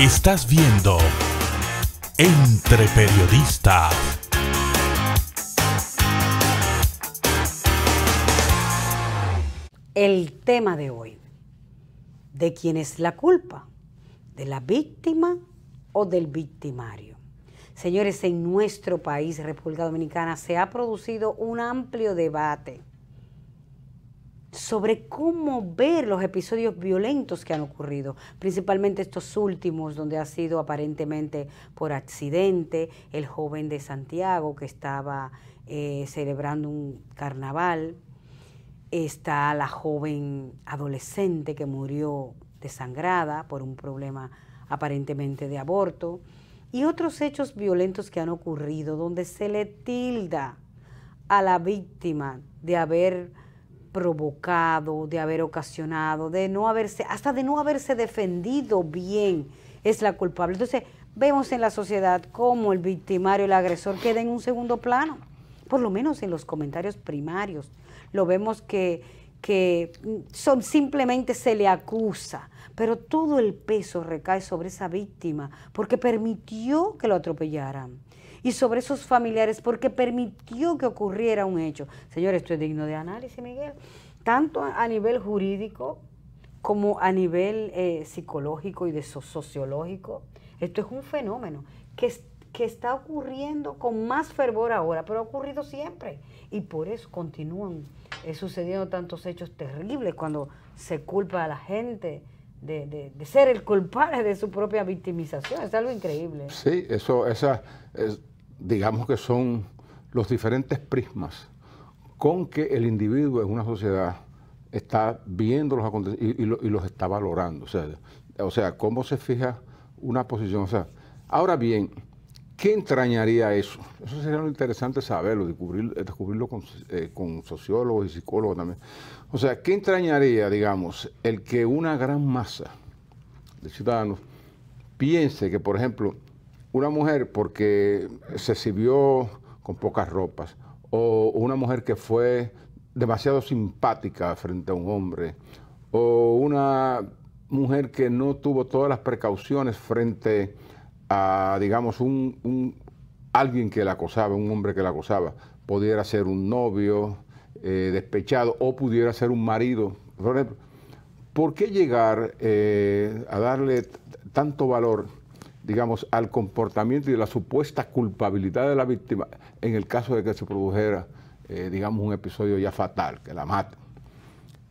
Estás viendo Entre Periodistas. El tema de hoy, ¿de quién es la culpa? ¿De la víctima o del victimario? Señores, en nuestro país, República Dominicana, se ha producido un amplio debate sobre cómo ver los episodios violentos que han ocurrido, principalmente estos últimos donde ha sido aparentemente por accidente el joven de Santiago que estaba eh, celebrando un carnaval, está la joven adolescente que murió desangrada por un problema aparentemente de aborto, y otros hechos violentos que han ocurrido donde se le tilda a la víctima de haber provocado, de haber ocasionado, de no haberse, hasta de no haberse defendido bien, es la culpable. Entonces, vemos en la sociedad cómo el victimario, el agresor queda en un segundo plano, por lo menos en los comentarios primarios. Lo vemos que, que son, simplemente se le acusa, pero todo el peso recae sobre esa víctima porque permitió que lo atropellaran y sobre esos familiares porque permitió que ocurriera un hecho. Señores, esto es digno de análisis, Miguel, tanto a nivel jurídico como a nivel eh, psicológico y de sociológico. Esto es un fenómeno que que está ocurriendo con más fervor ahora, pero ha ocurrido siempre. Y por eso continúan eh, sucediendo tantos hechos terribles cuando se culpa a la gente de, ser el culpable de su propia victimización. Es algo increíble. Sí, eso, esa, es, digamos que son los diferentes prismas con que el individuo en una sociedad está viendo los acontecimientos y, los está valorando. O sea, o sea, cómo se fija una posición. O sea, ahora bien, ¿qué entrañaría eso? Eso sería lo interesante saberlo, eh, descubrirlo con, eh, con sociólogos y psicólogos también. O sea, ¿qué entrañaría, digamos, el que una gran masa de ciudadanos piense que, por ejemplo, una mujer porque se sirvió con pocas ropas, o una mujer que fue demasiado simpática frente a un hombre, o una mujer que no tuvo todas las precauciones frente a, digamos, un, alguien que la acosaba, un hombre que la acosaba, pudiera ser un novio eh, despechado o pudiera ser un marido. Por, qué llegar eh, a darle tanto valor? digamos, al comportamiento y la supuesta culpabilidad de la víctima en el caso de que se produjera, eh, digamos, un episodio ya fatal, que la mate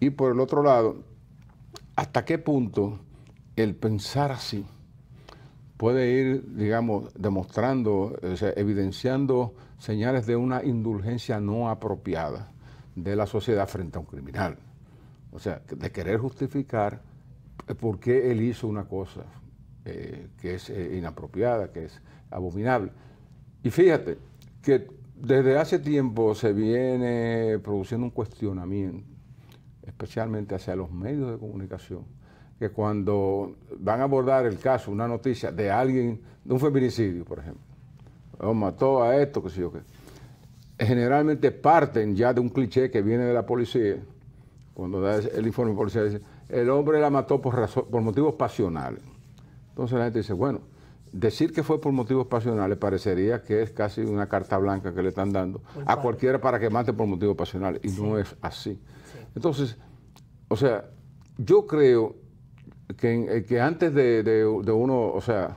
Y por el otro lado, ¿hasta qué punto el pensar así puede ir, digamos, demostrando, evidenciando señales de una indulgencia no apropiada de la sociedad frente a un criminal? O sea, de querer justificar eh, por qué él hizo una cosa eh, que es eh, inapropiada, que es abominable. Y fíjate que desde hace tiempo se viene produciendo un cuestionamiento, especialmente hacia los medios de comunicación, que cuando van a abordar el caso, una noticia de alguien, de un feminicidio, por ejemplo, o oh, mató a esto, qué sé yo qué, generalmente parten ya de un cliché que viene de la policía, cuando da el informe policial dice, el hombre la mató por motivos pasionales. Entonces la gente dice, bueno, decir que fue por motivos pasionales parecería que es casi una carta blanca que le están dando a cualquiera para que mate por motivos pasionales, y no es así. Entonces, o sea, yo creo que, eh, que antes de, uno, o sea,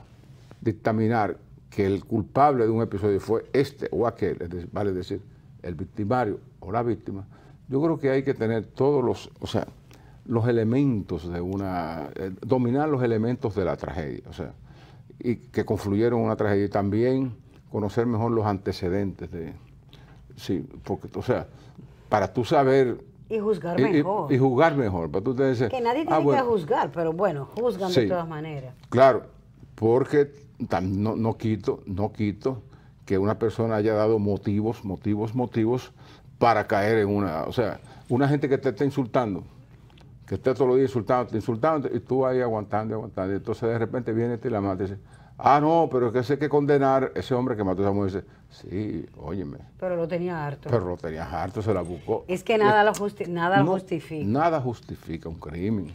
dictaminar que el culpable de un episodio fue este o aquel, vale decir, el victimario o la víctima, yo creo que hay que tener todos los, o sea, los elementos de una, eh, dominar los elementos de la tragedia, o sea, y que confluyeron en una tragedia y también conocer mejor los antecedentes de, sí, porque, o sea, para tú saber y juzgar mejor. Y, juzgar mejor. Para tú te que nadie ah, tiene que juzgar, pero bueno, juzgan de todas maneras. Claro, porque no, no, quito, no quito que una persona haya dado motivos, motivos, motivos para caer en una. O sea, una gente que te está insultando, que esté todos los días insultando, insultando, y tú ahí aguantando, aguantando. Entonces de repente viene este y la y dice, ah, no, pero es que sé que condenar ese hombre que mató a esa mujer. Dice, sí, óyeme. Pero lo tenía harto. Pero lo tenía harto, se la buscó. Es que nada, lo, nada justifica. Nada justifica un crimen.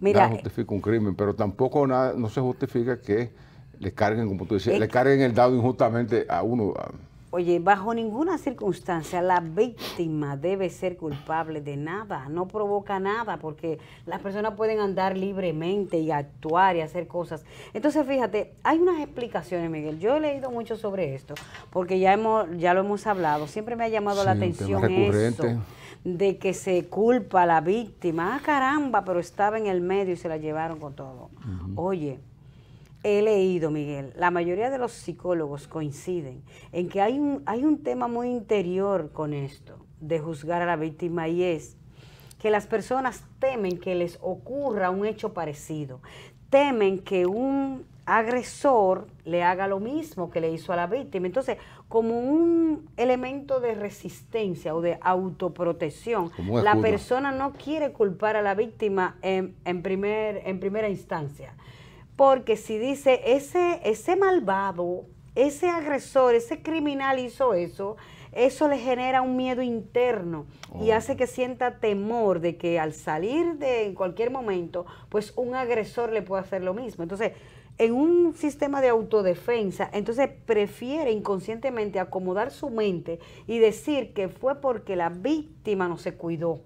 nada eh, justifica un crimen, pero tampoco nada, no se justifica que le carguen, como tú decías, le carguen el dado injustamente a uno. Oye, bajo ninguna circunstancia la víctima debe ser culpable de nada, no provoca nada, porque las personas pueden andar libremente y actuar y hacer cosas. Entonces, fíjate, hay unas explicaciones, Miguel. Yo he leído mucho sobre esto, porque ya hemos, ya lo hemos hablado. Siempre me ha llamado la atención eso de que se culpa a la víctima. Ah, caramba, pero estaba en el medio y se la llevaron con todo. Oye, He leído, Miguel, la mayoría de los psicólogos coinciden en que hay un, hay un tema muy interior con esto, de juzgar a la víctima, y es que las personas temen que les ocurra un hecho parecido, temen que un agresor le haga lo mismo que le hizo a la víctima. Entonces, como un elemento de resistencia o de autoprotección, la persona no quiere culpar a la víctima en, primer, en primera instancia, porque si dice, ese, ese malvado, ese agresor, ese criminal hizo eso, eso le genera un miedo interno y oh. hace que sienta temor de que al salir de en cualquier momento, pues un agresor le puede hacer lo mismo. Entonces, en un sistema de autodefensa, entonces prefiere inconscientemente acomodar su mente y decir que fue porque la víctima no se cuidó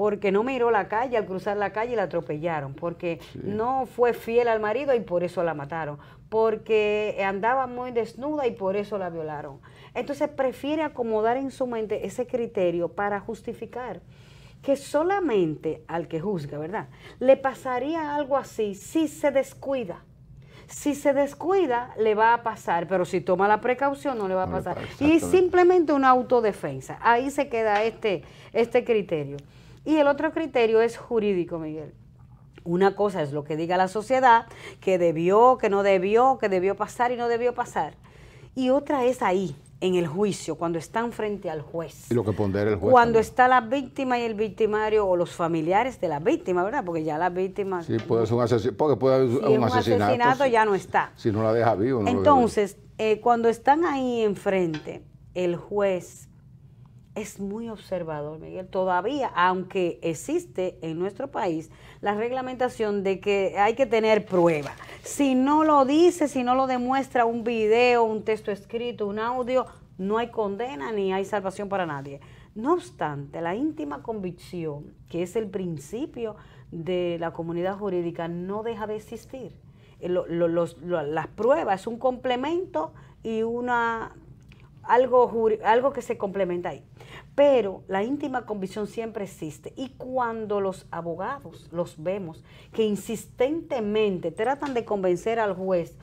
porque no miró la calle, al cruzar la calle y la atropellaron, porque no fue fiel al marido y por eso la mataron, porque andaba muy desnuda y por eso la violaron. Entonces prefiere acomodar en su mente ese criterio para justificar que solamente al que juzga, ¿verdad? Le pasaría algo así si se descuida. Si se descuida, le va a pasar, pero si toma la precaución, no le va a pasar. y simplemente una autodefensa. Ahí se queda este, este criterio. Y el otro criterio es jurídico, Miguel. Una cosa es lo que diga la sociedad, que debió, que no debió, que debió pasar y no debió pasar. Y otra es ahí, en el juicio, cuando están frente al juez. Y lo que pondera el juez. Cuando está la víctima y el victimario o los familiares de la víctima, ¿verdad? Porque ya la víctima... Sí, puede ser un asesinato. Porque puede haber asesinato, ya no está. Si no la deja vivo. Entonces, eh, cuando están ahí enfrente, el juez, es muy observador, Miguel. Todavía, aunque existe en nuestro país la reglamentación de que hay que tener prueba. Si no lo dice, si no lo demuestra un video, un texto escrito, un audio, no hay condena ni hay salvación para nadie. No obstante, la íntima convicción, que es el principio de la comunidad jurídica, no deja de existir. Eh, las pruebas es un complemento y una algo, que se complementa ahí. Pero la íntima convicción siempre existe y cuando los abogados los vemos que insistentemente tratan de convencer al juez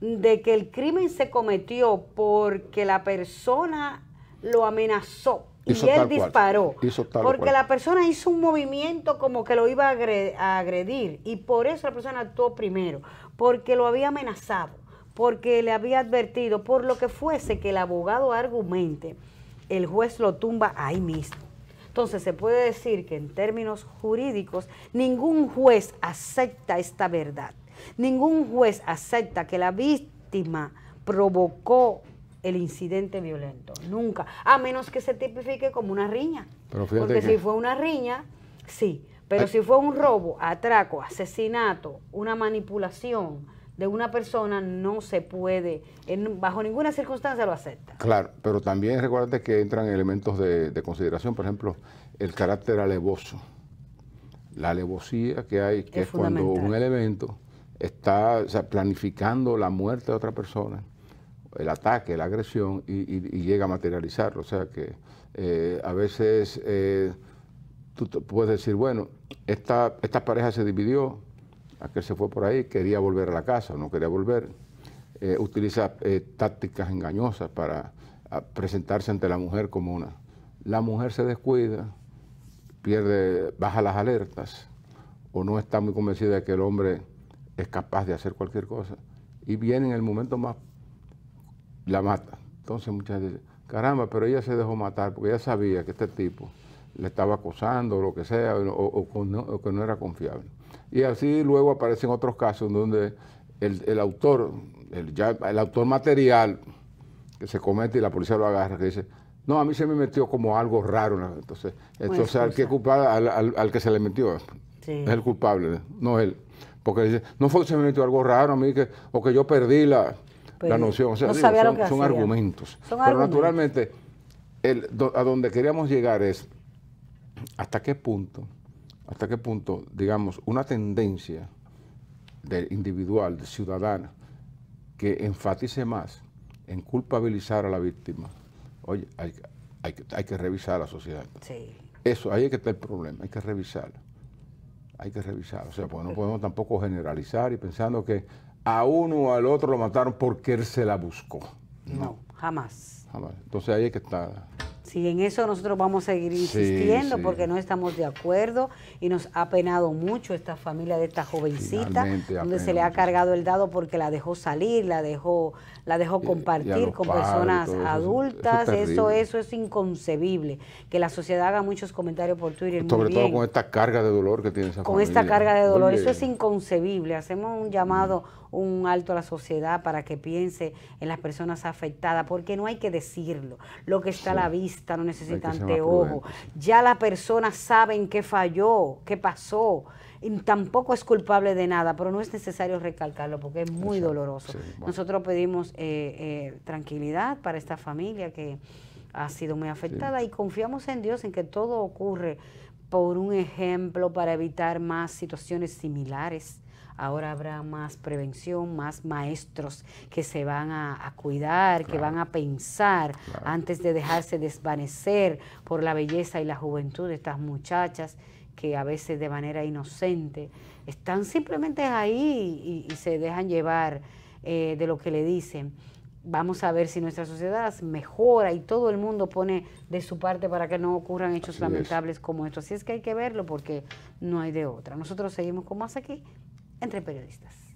de que el crimen se cometió porque la persona lo amenazó y él disparó. porque la persona hizo un movimiento como que lo iba a agredir y por eso la persona actuó primero, porque lo había amenazado porque le había advertido, por lo que fuese que el abogado argumente, el juez lo tumba ahí mismo. Entonces se puede decir que en términos jurídicos ningún juez acepta esta verdad. Ningún juez acepta que la víctima provocó el incidente violento. Nunca. A menos que se tipifique como una riña. Porque si fue una riña, sí. Pero si fue un robo, atraco, asesinato, una manipulación, de una persona no se puede, bajo ninguna circunstancia lo acepta. Claro, pero también recuerda que entran elementos de, consideración, por ejemplo, el carácter alevoso. La alevosía que hay, que es, cuando un elemento está planificando la muerte de otra persona, el ataque, la agresión, y, llega a materializarlo. O sea que eh, a veces eh, tú puedes decir, bueno, esta pareja se dividió, aquel se fue por ahí, quería volver a la casa, no quería volver, eh, utiliza eh, tácticas engañosas para presentarse ante la mujer como una. La mujer se descuida, pierde, baja las alertas o no está muy convencida de que el hombre es capaz de hacer cualquier cosa y viene en el momento más, la mata. Entonces muchas veces, caramba, pero ella se dejó matar porque ella sabía que este tipo le estaba acosando o lo que sea o que no era confiable. Y así luego aparecen otros casos donde el, autor, el, autor material que se comete y la policía lo agarra, que dice, no, a mí se me metió como algo raro. Entonces, pues, entonces al, que culpa, al, que se le metió es el culpable, no él. Porque dice, no fue que se me metió algo raro a mí, que, o que yo perdí la, pues, noción. O sea, son, argumentos. Pero naturalmente, el, a donde queríamos llegar es hasta qué punto hasta qué punto, digamos, una tendencia del individual, de ciudadana, que enfatice más en culpabilizar a la víctima, oye, hay, hay que revisar a la sociedad. Sí. Eso, ahí es que está el problema, hay que revisarlo. Hay que revisarlo. O sea, pues no podemos tampoco generalizar y pensando que a uno o al otro lo mataron porque él se la buscó. No, no jamás. Jamás. Entonces ahí es que está. Sí, en eso nosotros vamos a seguir insistiendo porque no estamos de acuerdo y nos ha penado mucho esta familia de esta jovencita, donde se le ha cargado el dado porque la dejó salir, la dejó, la dejó eh, compartir con personas adultas. Eso, es eso, es inconcebible. Que la sociedad haga muchos comentarios por Twitter. Sobre todo con esta carga de dolor que tiene esa con familia. Con esta carga de dolor, eso es inconcebible. Hacemos un llamado un alto a la sociedad para que piense en las personas afectadas, porque no hay que decirlo. Lo que está a la vista no necesita ojo Ya las personas saben qué falló, qué pasó. Y tampoco es culpable de nada, pero no es necesario recalcarlo porque es muy doloroso. Nosotros pedimos eh, eh, tranquilidad para esta familia que ha sido muy afectada y confiamos en Dios en que todo ocurre por un ejemplo para evitar más situaciones similares ahora habrá más prevención, más maestros que se van a, cuidar, que van a pensar antes de dejarse desvanecer por la belleza y la juventud de estas muchachas que a veces de manera inocente están simplemente ahí y, se dejan llevar eh, de lo que le dicen. Vamos a ver si nuestra sociedad mejora y todo el mundo pone de su parte para que no ocurran hechos lamentables como estos. Así es que hay que verlo porque no hay de otra. Nosotros seguimos como más aquí entre periodistas.